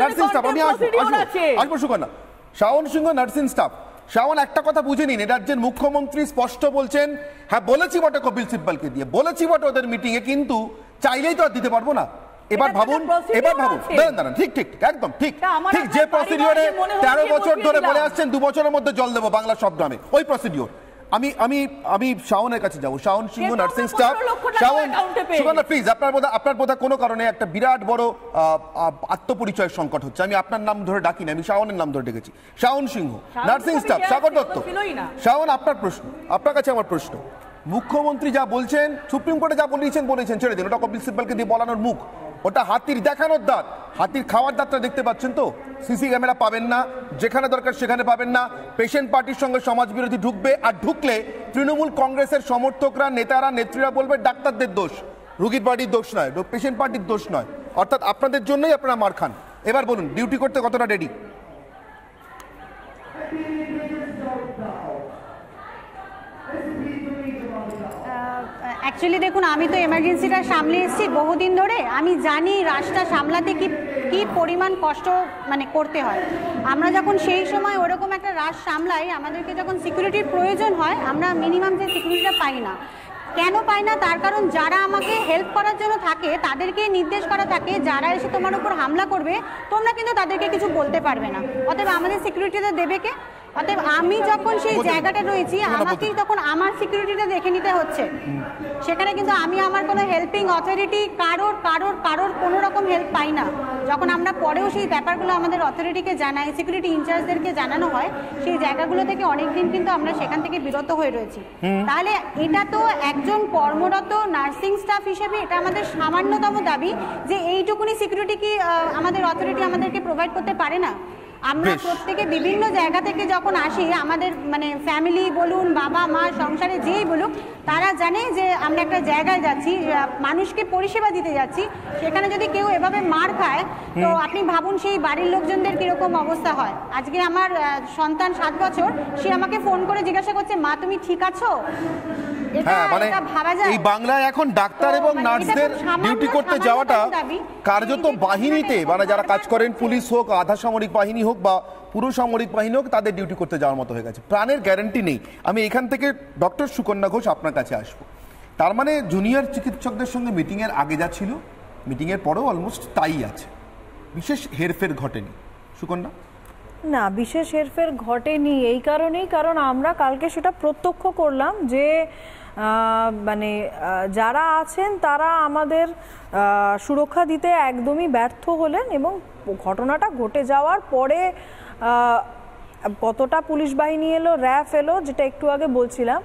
nursing staff আমি আসবো আসবো সুকন্যা শাওন সিংহ নার্সিং স্টাফ শাওন একটা কথা বুঝে নিন রাজ্যের মুখ্যমন্ত্রী স্পষ্ট বলছেন হ্যাঁ বলেছি বটে কপিল সিব্বালকে দিয়ে বলেছি বটে ওদের মিটিংয়ে কিন্তু চাইলেই তো আর দিতে পারবো না এবার ভাবুন এবার ভাবুন দাঁড়ান দাঁড়ান ঠিক ঠিক একদম ঠিক ঠিক যে প্রসিডিওরে তেরো বছর ধরে বলে আসছেন দু বছরের মধ্যে জল দেবো বাংলা সব গ্রামে ওই প্রসিডিওর আমি আমি আমি শাওনের কাছে যাব শাওন সিংহ nursing staff Shaon Sugandha please আপনার বোধ আপনার বোধ কোনো কারণে একটা বিরাট বড় আত্মপরিচয়ের সংকট হচ্ছে আমি আপনার নাম ধরে ডাকি না আমি শাওনের নাম ধরে ডেকেছি শাওন সিংহ নার্সিং স্টাফ স্বাগত দত্ত শাওন আপনার প্রশ্ন আপনার কাছে আমার প্রশ্ন মুখ্যমন্ত্রী যা বলছেন সুপ্রিম কোর্টে যা বলিয়েছেন বলেছেন ছেড়ে দিন ওটা কপিল সিব্বালকে দিয়ে বলানোর মুখ ওটা হাতির দেখানোর দাঁত হাতির খাওয়ার দাঁতটা দেখতে পাচ্ছেন তো সিসি ক্যামেরা পাবেন না যেখানে দরকার সেখানে পাবেন না পেশেন্ট পার্টির সঙ্গে সমাজ বিরোধী ঢুকবে আর ঢুকলে তৃণমূল কংগ্রেসের সমর্থকরা নেতারা নেত্রীরা বলবে ডাক্তারদের দোষ রুগীর পার্টির দোষ নয় পেশেন্ট পার্টির দোষ নয় অর্থাৎ আপনাদের জন্যই আপনারা মার খান এবার বলুন ডিউটি করতে কতটা রেডি অ্যাকচুয়ালি দেখুন আমি তো এমার্জেন্সিটা সামলে এসেছি বহুদিন ধরে আমি জানি রাশটা সামলাতে কি কি পরিমাণ কষ্ট মানে করতে হয় আমরা যখন সেই সময় ওরকম একটা রাশ সামলাই আমাদেরকে যখন সিকিউরিটির প্রয়োজন হয় আমরা মিনিমাম যে সিকিউরিটিটা পাই না কেন পাই না তার কারণ যারা আমাকে হেল্প করার জন্য থাকে তাদেরকে নির্দেশ করা থাকে যারা এসে তোমার উপর হামলা করবে তোমরা কিন্তু তাদেরকে কিছু বলতে পারবে না অতএব আমাদের সিকিউরিটিটা দেবে কে অতএব আমি যখন সেই জায়গাটা রয়েছি আমাকেই তখন আমার সিকিউরিটিটা দেখে নিতে হচ্ছে সেখানে কিন্তু আমি আমার কোনো হেল্পিং অথরিটি কারোর কারোর কারোর কোনো রকম হেল্প পাই না যখন আমরা পরেও সেই ব্যাপারগুলো আমাদের অথরিটিকে জানাই সিকিউরিটি ইনচার্জদেরকে জানানো হয় সেই জায়গাগুলো থেকে অনেকদিন কিন্তু আমরা সেখান থেকে বিরত হয়ে রয়েছি তাহলে এটা তো একজন কর্মরত নার্সিং স্টাফ হিসেবে এটা আমাদের সামান্যতম দাবি যে এইটুকুনি সিকিউরিটি কি আমাদের অথরিটি আমাদেরকে প্রোভাইড করতে পারে না আমরা প্রত্যেকে বিভিন্ন জায়গা থেকে যখন আসি আমাদের মানে ফ্যামিলি বলুন বাবা মা সংসারে যেই বলুক তারা জানে যে আমরা একটা জায়গায় যাচ্ছি মানুষকে পরিষেবা দিতে যাচ্ছি সেখানে যদি কেউ এভাবে মার খায় তো আপনি ভাবুন সেই বাড়ির লোকজনদের কীরকম অবস্থা হয় আজকে আমার সন্তান সাত বছর সে আমাকে ফোন করে জিজ্ঞাসা করছে মা তুমি ঠিক আছো হ্যাঁ মানে এই বাংলায় এখন ডাক্তার এবং মানে নার্সদের ডিউটি করতে যাওয়াটা কার্যত বাহিনীতে মানে যারা কাজ করেন পুলিশ হোক আধা সামরিক বাহিনী হোক বা পুরো সামরিক বাহিনী হোক তাদের ডিউটি করতে যাওয়ার মতো হয়ে গেছে প্রাণের গ্যারেন্টি নেই আমি এখান থেকে ডক্টর সুকন্যা ঘোষ আপনার কাছে আসব তার মানে জুনিয়র চিকিৎসকদের সঙ্গে মিটিংয়ের আগে যা ছিল মিটিংয়ের পরেও অলমোস্ট তাই আছে বিশেষ হেরফের ঘটেনি সুকন্যা না বিশেষ হেরফের ঘটেনি এই কারণেই কারণ আমরা কালকে সেটা প্রত্যক্ষ করলাম যে মানে যারা আছেন তারা আমাদের সুরক্ষা দিতে একদমই ব্যর্থ হলেন এবং ঘটনাটা ঘটে যাওয়ার পরে কতটা পুলিশ বাহিনী এলো র্যাফ এলো যেটা একটু আগে বলছিলাম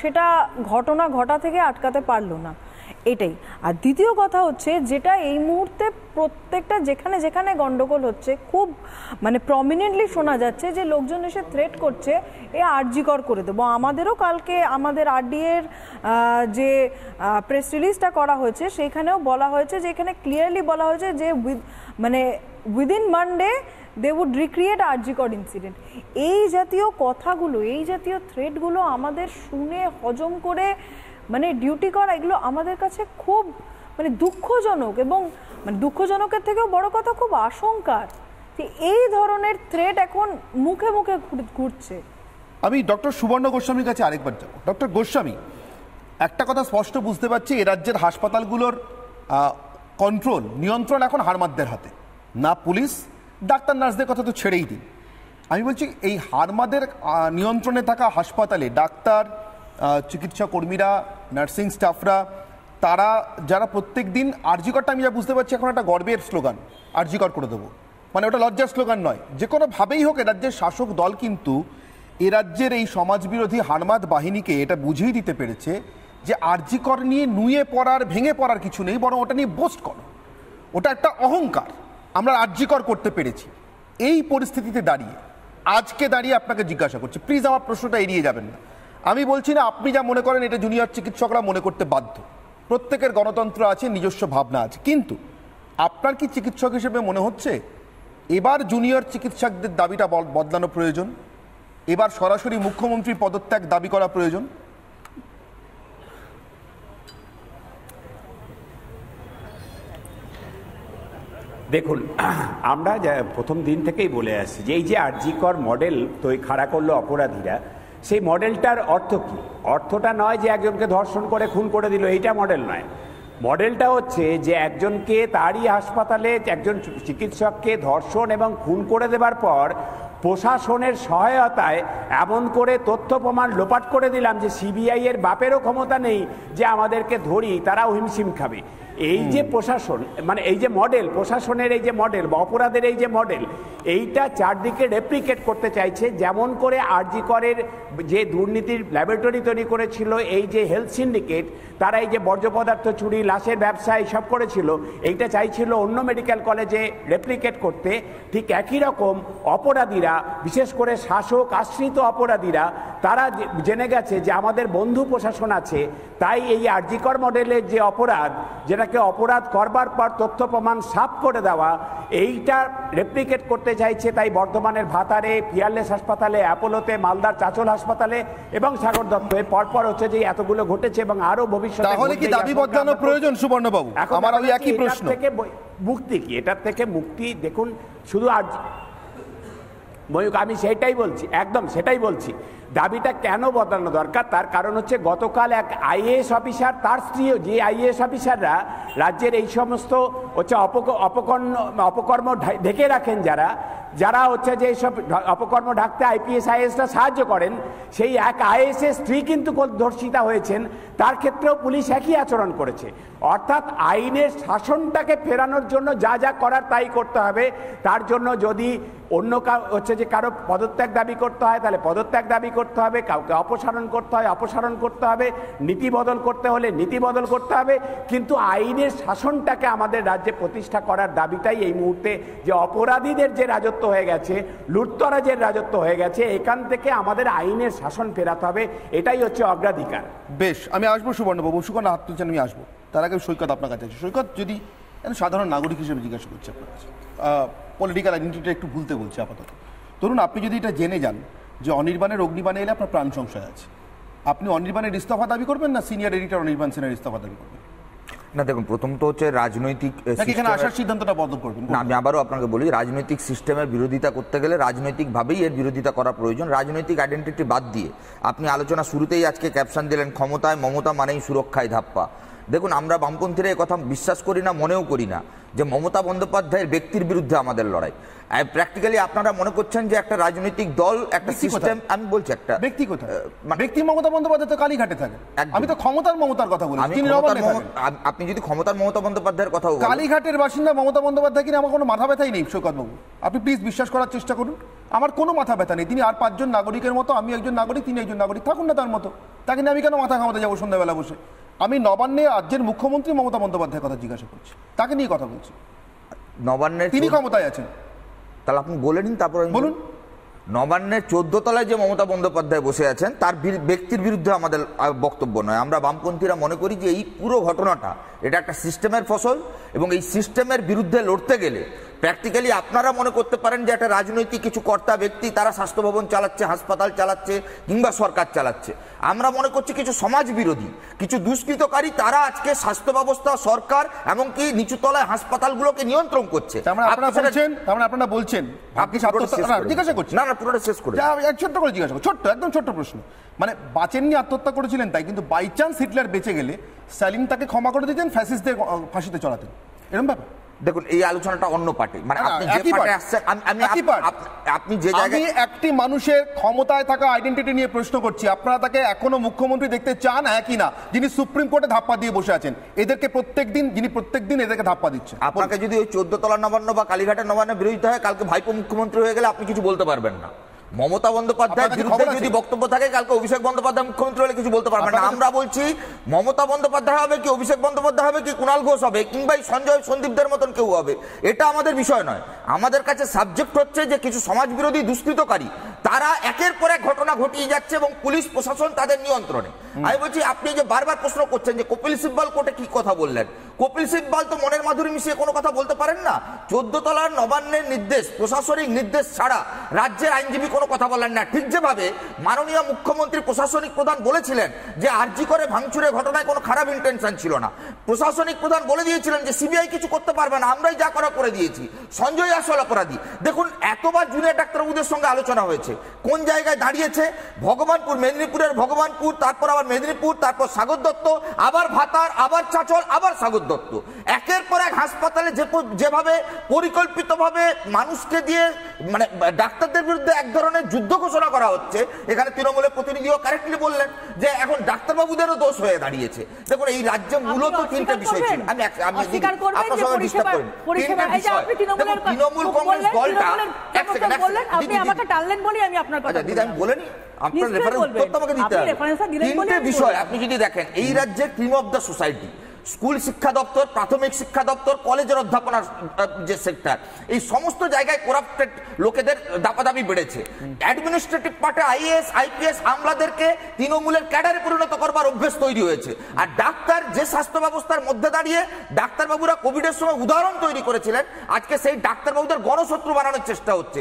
সেটা ঘটনা ঘটা থেকে আটকাতে পারলো না এটাই আর দ্বিতীয় কথা হচ্ছে যেটা এই মুহূর্তে প্রত্যেকটা যেখানে যেখানে গন্ডগোল হচ্ছে খুব মানে প্রমিনেন্টলি শোনা যাচ্ছে যে লোকজন এসে থ্রেট করছে এ আর্জিকর করে দেবো আমাদেরও কালকে আমাদের আরডিএর যে প্রেস রিলিজটা করা হয়েছে সেইখানেও বলা হয়েছে যে এখানে ক্লিয়ারলি বলা হয়েছে যে উইথ মানে within Monday they would recreate RG Kar incident এই জাতীয় কথাগুলো এই জাতীয় থ্রেটগুলো আমাদের শুনে হজম করে মানে ডিউটি করা এগুলো আমাদের কাছে খুব মানে দুঃখজনক এবং মানে দুঃখজনকের থেকেও বড় কথা খুব আশঙ্কার যে এই ধরনের থ্রেট এখন মুখে মুখে ঘুরছে আমি ডক্টর সুবর্ণ গোস্বামীর কাছে আরেকবার যাব ডক্টর গোস্বামী একটা কথা স্পষ্ট বুঝতে পারছি এ রাজ্যের হাসপাতালগুলোর কন্ট্রোল নিয়ন্ত্রণ এখন হারমাদদের হাতে না পুলিশ ডাক্তার নার্সদের কথা তো ছেড়েই দিন আমি বলছি এই হারমাদের নিয়ন্ত্রণে থাকা হাসপাতালে ডাক্তার চিকিৎসা কর্মীরা নার্সিং স্টাফরা তারা যারা প্রত্যেক দিন আর্জিকরটা আমি যা বুঝতে পারছি এখন একটা গর্বের স্লোগান আর্জিকর করে দেবো মানে ওটা লজ্জার স্লোগান নয় যে কোনোভাবেই হোক এ রাজ্যের শাসক দল কিন্তু এ রাজ্যের এই সমাজবিরোধী হারমাদ বাহিনীকে এটা বুঝিয়ে দিতে পেরেছে যে আর্জিকর নিয়ে নুয়ে পড়ার ভেঙে পড়ার কিছু নেই বরং ওটা নিয়ে বোস্ট করো ওটা একটা অহংকার আমরা আর্জিকর করতে পেরেছি এই পরিস্থিতিতে দাঁড়িয়ে আজকে দাঁড়িয়ে আপনাকে জিজ্ঞাসা করছি প্লিজ আমার প্রশ্নটা এড়িয়ে যাবেন না আমি বলছি না আপনি যা মনে করেন এটা জুনিয়র চিকিৎসকরা মনে করতে বাধ্য প্রত্যেকের গণতন্ত্র আছে নিজস্ব ভাবনা আছে কিন্তু আপনার কি চিকিৎসক হিসেবে মনে হচ্ছে এবার জুনিয়র চিকিৎসকদের দাবিটা বদলানো প্রয়োজন এবার সরাসরি মুখ্যমন্ত্রী পদত্যাগ দাবি করা প্রয়োজন দেখুন আমরা প্রথম দিন থেকেই বলে আসছি যে এই যে আর্জিকর মডেল তো খাড়া করলো অপরাধীরা সেই মডেলটার অর্থ কী অর্থটা নয় যে একজনকে ধর্ষণ করে খুন করে দিল এইটা মডেল নয় মডেলটা হচ্ছে যে একজনকে তারই হাসপাতালে একজন চিকিৎসককে ধর্ষণ এবং খুন করে দেবার পর প্রশাসনের সহায়তায় এমন করে তথ্য প্রমাণ লোপাট করে দিলাম যে সিবিআই এর বাপেরও ক্ষমতা নেই যে আমাদেরকে ধরি তারাও হিমশিম খাবে এই যে প্রশাসন মানে এই যে মডেল প্রশাসনের এই যে মডেল বা অপরাধের এই যে মডেল এইটা চারদিকে রেপ্লিকেট করতে চাইছে যেমন করে আরজি করের যে দুর্নীতির ল্যাবরেটরি তৈরি করেছিল এই যে হেলথ সিন্ডিকেট তারা এই যে বর্জ্য পদার্থ চুরি লাশের ব্যবসা সব করেছিল এইটা চাইছিল অন্য মেডিকেল কলেজে রেপ্লিকেট করতে ঠিক একই রকম অপরাধীরা বিশেষ করে শাসক আশ্রিত অপরাধীরা তারা জেনে গেছে যে আমাদের বন্ধু প্রশাসন আছে তাই এই আরজিকর মডেলের যে অপরাধ যেটা সেটাকে অপরাধ করবার পর তথ্য প্রমাণ সাফ করে দেওয়া এইটা রেপ্লিকেট করতে চাইছে তাই বর্ধমানের ভাতারে পিয়ারলেস হাসপাতালে অ্যাপোলোতে মালদার চাঁচল হাসপাতালে এবং সাগর দত্তে পরপর হচ্ছে যে এতগুলো ঘটেছে এবং আরো ভবিষ্যতে কি দাবি প্রয়োজন সুবর্ণবাবু আমার ওই একই প্রশ্ন থেকে মুক্তি কি এটার থেকে মুক্তি দেখুন শুধু আজ ময়ূক আমি সেটাই বলছি একদম সেটাই বলছি দাবিটা কেন বদলানো দরকার তার কারণ হচ্ছে গতকাল এক আইএস অফিসার তার স্ত্রীও যে আইএস অফিসাররা রাজ্যের এই সমস্ত হচ্ছে অপকর্ম অপকর্ম ঢেকে রাখেন যারা যারা হচ্ছে যে এইসব অপকর্ম ঢাকতে আইপিএস আইএসরা সাহায্য করেন সেই এক আইএসের স্ত্রী কিন্তু ধর্ষিতা হয়েছেন তার ক্ষেত্রেও পুলিশ একই আচরণ করেছে অর্থাৎ আইনের শাসনটাকে ফেরানোর জন্য যা যা করার তাই করতে হবে তার জন্য যদি অন্য হচ্ছে যে কারো পদত্যাগ দাবি করতে হয় তাহলে পদত্যাগ দাবি করতে হবে কাউকে অপসারণ করতে হয় অপসারণ করতে হবে নীতি বদল করতে হলে নীতি বদল করতে হবে কিন্তু আইনের শাসনটাকে আমাদের রাজ্যে প্রতিষ্ঠা করার দাবিটাই এই মুহূর্তে যে অপরাধীদের যে রাজত্ব হয়ে গেছে লুটতরাজের রাজত্ব হয়ে গেছে এখান থেকে আমাদের আইনের শাসন ফেরাতে হবে এটাই হচ্ছে অগ্রাধিকার বেশ আমি আসবো সুবর্ণবাবু সুকন্যা হাত তুলছেন আমি আসবো তার আগে সৈকত আপনার কাছে আছে সৈকত যদি সাধারণ নাগরিক হিসেবে জিজ্ঞাসা করছি আপনার কাছে পলিটিক্যাল আইডেন্টিটিটা একটু ভুলতে বলছে আপাতত ধরুন আপনি যদি এটা জেনে যান যে অনির্বাণের অগ্নিবাণে এলে আপনার প্রাণ সংশয় আছে আপনি অনির্বাণের ইস্তফা দাবি করবেন না সিনিয়র এডিটর অনির্বাণ সেনের ইস্তফা দাবি করবেন না দেখুন প্রথম তো হচ্ছে রাজনৈতিক এখানে আসার সিদ্ধান্তটা বদল করবেন না আমি আবারও আপনাকে বলি রাজনৈতিক সিস্টেমের বিরোধিতা করতে গেলে রাজনৈতিকভাবেই এর বিরোধিতা করা প্রয়োজন রাজনৈতিক আইডেন্টিটি বাদ দিয়ে আপনি আলোচনা শুরুতেই আজকে ক্যাপশন দিলেন ক্ষমতায় মমতা মানেই সুরক্ষায় ধাপ্পা দেখুন আমরা বামপন্থীরা কথা বিশ্বাস করি না মনেও করি না যে মমতা বন্দ্যোপাধ্যায়ের ব্যক্তির বিরুদ্ধে আমাদের লড়াই প্র্যাকটিক্যালি আপনারা মনে করছেন যে একটা রাজনৈতিক দল একটা সিস্টেম আমি বলছি একটা ব্যক্তি কোথায় ব্যক্তি মমতা বন্দ্যোপাধ্যায় তো কালীঘাটে থাকে আমি তো ক্ষমতার মমতার কথা বলি আপনি যদি ক্ষমতার মমতা বন্দ্যোপাধ্যায়ের কথা কালীঘাটের বাসিন্দা মমতা বন্দ্যোপাধ্যায় কিনা আমার কোনো মাথা ব্যথাই নেই বাবু আপনি প্লিজ বিশ্বাস করার চেষ্টা করুন আমার কোনো মাথা ব্যথা নেই তিনি আর পাঁচজন নাগরিকের মতো আমি একজন নাগরিক তিনি একজন নাগরিক থাকুন না তার মতো তাকে নিয়ে আমি কেন মাথা ঘামাতে যাবো সন্ধ্যাবেলা বসে আমি নবান্নে রাজ্যের মুখ্যমন্ত্রী মমতা বন্দ্যোপাধ্যায়ের কথা জিজ্ঞাসা করছি তাকে নিয়ে কথা বলছি নবান্নের তিনি ক্ষমতায় আছেন তাহলে আপনি বলে নিন তারপর বলুন নবান্নের চোদ্দ তলায় যে মমতা বন্দ্যোপাধ্যায় বসে আছেন তার ব্যক্তির বিরুদ্ধে আমাদের বক্তব্য নয় আমরা বামপন্থীরা মনে করি যে এই পুরো ঘটনাটা এটা একটা সিস্টেমের ফসল এবং এই সিস্টেমের বিরুদ্ধে লড়তে গেলে প্র্যাকটিক্যালি আপনারা মনে করতে পারেন যে একটা রাজনৈতিক কিছু কর্তা ব্যক্তি তারা স্বাস্থ্য ভবন চালাচ্ছে হাসপাতাল চালাচ্ছে কিংবা সরকার চালাচ্ছে আমরা মনে করছি কিছু সমাজ বিরোধী কিছু দুষ্কৃতকারী তারা আজকে স্বাস্থ্য ব্যবস্থা সরকার এমনকি নিচুতলায় হাসপাতালগুলোকে নিয়ন্ত্রণ করছে মানে মানে আপনারা বলছেন করছেন না শেষ ছোট্ট করে জিজ্ঞাসা ছোট্ট একদম ছোট্ট প্রশ্ন মানে বাঁচেননি আত্মহত্যা করেছিলেন তাই কিন্তু বাই চান্স হিটলার বেঁচে গেলে স্যালিন তাকে ক্ষমা করে দিতেন ফ্যাসিস্টদের ফাঁসিতে চড়াতেন এরকম ব্যাপার দেখুন এই আলোচনাটা অন্য পার্টি মানে আপনি যে পার্টি আসছেন আমি আপনি যে জায়গায় একটি মানুষের ক্ষমতায় থাকা আইডেন্টিটি নিয়ে প্রশ্ন করছি আপনারা তাকে এখনো মুখ্যমন্ত্রী দেখতে চান হ্যাঁ না যিনি সুপ্রিম কোর্টে ধাপ্পা দিয়ে বসে আছেন এদেরকে প্রত্যেকদিন যিনি প্রত্যেকদিন এদেরকে ধাপ্পা দিচ্ছে আপনাকে যদি ওই চোদ্দ তলা নবান্ন বা কালীঘাটের নবান্ন বিরোধিতা হয় কালকে ভাইপো মুখ্যমন্ত্রী হয়ে গেলে আপনি কিছু বলতে পারবেন না মমতা বন্দ্যোপাধ্যায়ের বিরুদ্ধে যদি বক্তব্য থাকে কালকে অভিষেক বন্দ্যোপাধ্যায় মুখ্যমন্ত্রী হলে কিছু বলতে পারবেন না আমরা বলছি মমতা বন্দ্যোপাধ্যায় হবে কি অভিষেক বন্দ্যোপাধ্যায় হবে কি কুণাল ঘোষ হবে কিংবা সঞ্জয় সন্দীপদের মতন কেউ হবে এটা আমাদের বিষয় নয় আমাদের কাছে সাবজেক্ট হচ্ছে যে কিছু সমাজ বিরোধী দুষ্কৃতকারী তারা একের পরে ঘটনা ঘটিয়ে যাচ্ছে এবং পুলিশ প্রশাসন তাদের নিয়ন্ত্রণে আমি বলছি আপনি যে বারবার প্রশ্ন করছেন যে কপিল সিব্বল কোর্টে কি কথা বললেন কপিল সিব্বল তো মনের মাধুরী মিশিয়ে কোনো কথা বলতে পারেন না চোদ্দ তলার নবান্নের নির্দেশ প্রশাসনিক নির্দেশ ছাড়া রাজ্যের আইনজীবী কোনো কথা বলেন না ঠিক যেভাবে মাননীয় মুখ্যমন্ত্রী প্রশাসনিক প্রধান বলেছিলেন যে আর্জি করে ভাঙচুরের ঘটনায় কোনো খারাপ ইন্টেনশন ছিল না প্রশাসনিক প্রধান বলে দিয়েছিলেন যে সিবিআই কিছু করতে পারবে না আমরাই যা করা করে দিয়েছি সঞ্জয় আসল অপরাধী দেখুন এতবার জুনিয়র ডাক্তারবাবুদের সঙ্গে আলোচনা হয়েছে আছে কোন জায়গায় দাঁড়িয়েছে ভগবানপুর মেদিনীপুরের ভগবানপুর তারপর আবার মেদিনীপুর তারপর সাগর দত্ত আবার ভাতার আবার চাচল আবার সাগর দত্ত একের পর এক হাসপাতালে যে যেভাবে পরিকল্পিতভাবে মানুষকে দিয়ে মানে ডাক্তারদের বিরুদ্ধে এক ধরনের যুদ্ধ ঘোষণা করা হচ্ছে এখানে তৃণমূলের প্রতিনিধিও কারেক্টলি বললেন যে এখন ডাক্তারবাবুদেরও দোষ হয়ে দাঁড়িয়েছে দেখুন এই রাজ্য মূলত তিনটা বিষয় ছিল আমি আপনার সঙ্গে ডিস্টার্ব করিনি তৃণমূল কংগ্রেস দলটা এক আপনি আমাকে টানলেন বলে পরে আমি আপনার কথা আচ্ছা, দিদি আমি বলেনি আপনার রেফারেন্স তো আমাকে দিতে হবে তিনটে বিষয় আপনি যদি দেখেন এই রাজ্যে cream of the society school শিক্ষা দপ্তর প্রাথমিক শিক্ষা দপ্তর কলেজের অধ্যাপনার যে সেক্টর এই সমস্ত জায়গায় করাপ্টেড লোকেদের দাপাদাপি বেড়েছে অ্যাডমিনিস্ট্রেটিভ পার্টে আইএস আইপিএস আমলাদেরকে তৃণমূলের ক্যাডারে পরিণত করবার অভ্যেস তৈরি হয়েছে আর ডাক্তার যে স্বাস্থ্য ব্যবস্থার মধ্যে দাঁড়িয়ে ডাক্তারবাবুরা কোভিডের সময় উদাহরণ তৈরি করেছিলেন আজকে সেই ডাক্তারবাবুদের গণশত্রু বানানোর চেষ্টা হচ্ছে